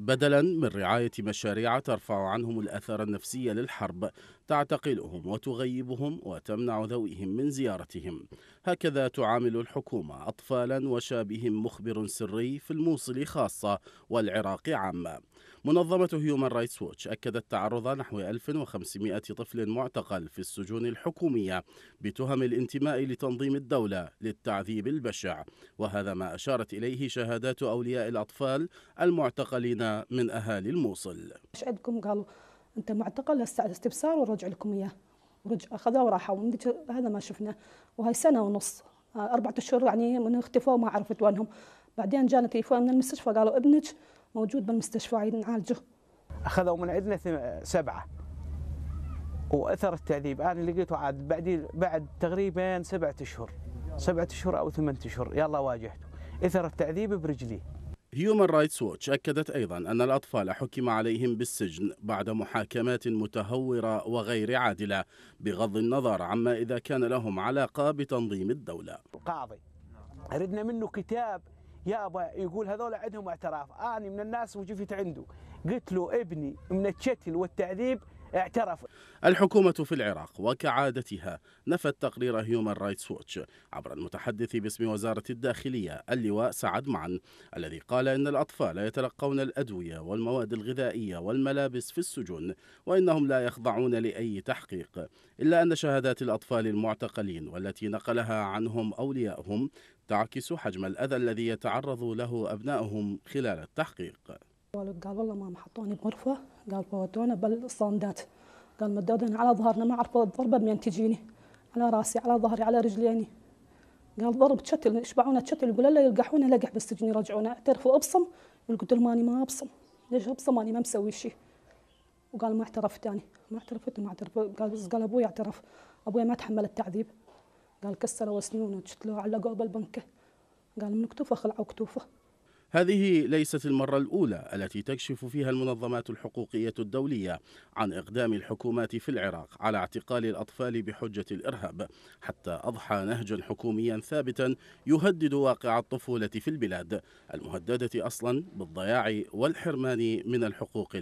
بدلا من رعاية مشاريع ترفع عنهم الأثار النفسية للحرب تعتقلهم وتغيبهم وتمنع ذويهم من زيارتهم هكذا تعامل الحكومة أطفالا وشابهم مخبر سري في الموصل خاصة والعراق عامة منظمة هيومان رايتس ووتش أكدت تعرض نحو 1500 طفل معتقل في السجون الحكومية بتهم الانتماء لتنظيم الدولة للتعذيب البشع وهذا ما أشارت إليه شهادات أولياء الأطفال المعتقلين من أهالي الموصل ايش عندكم قالوا أنت معتقل هسه استفسار استبصار ورجع لكم إياه ورجع أخذوه وراحوا هذا ما شفنا وهي سنة ونص آه، أربعة أشهر يعني من اختفوا ما عرفت وينهم بعدين جانا تليفون من المستشفى قالوا ابنك موجود بالمستشفى عيد نعالجه أخذوا من عندنا سبعة واثر التعذيب انا لقيته عاد بعد بعد تقريبا سبعة اشهر سبعة اشهر او ثمانية اشهر يلا واجهته اثر التعذيب برجلي هيومن رايتس ووتش أكدت أيضا أن الأطفال حكم عليهم بالسجن بعد محاكمات متهورة وغير عادلة بغض النظر عما إذا كان لهم علاقة بتنظيم الدولة القاضي أردنا منه كتاب يابا يقول هذول عندهم اعتراف أنا من الناس وجفت عنده قلت له ابني من الشتل والتعذيب اعترف الحكومة في العراق وكعادتها نفت تقرير هيومن رايتس ووتش عبر المتحدث باسم وزارة الداخلية اللواء سعد معن الذي قال إن الأطفال يتلقون الأدوية والمواد الغذائية والملابس في السجون وإنهم لا يخضعون لأي تحقيق إلا أن شهادات الأطفال المعتقلين والتي نقلها عنهم أوليائهم تعكس حجم الأذى الذي يتعرض له أبنائهم خلال التحقيق قال والله ماما حطوني بغرفة قال فوتونا بالصامدات قال مدودنا على ظهرنا ما عرفوا الضربة بمين تجيني على راسي على ظهري على رجليني قال ضرب تشتل يشبعونا تشتل يقول لا يلقحونا لقح بالسجن يرجعونا اعترفوا ابصم قلت له ماني ما ابصم ليش ابصم اني ما مسوي شيء وقال ما اعترفت يعني ما اعترفت ما اعترف قال بس قال ابوي اعترف ابوي ما تحمل التعذيب قال كسروا سنونه وشتلوه علقوه بالبنكه قال من كتوفه خلعوا كتوفه هذه ليست المرة الأولى التي تكشف فيها المنظمات الحقوقية الدولية عن إقدام الحكومات في العراق على اعتقال الأطفال بحجة الإرهاب حتى أضحى نهجا حكوميا ثابتا يهدد واقع الطفولة في البلاد المهددة أصلا بالضياع والحرمان من الحقوق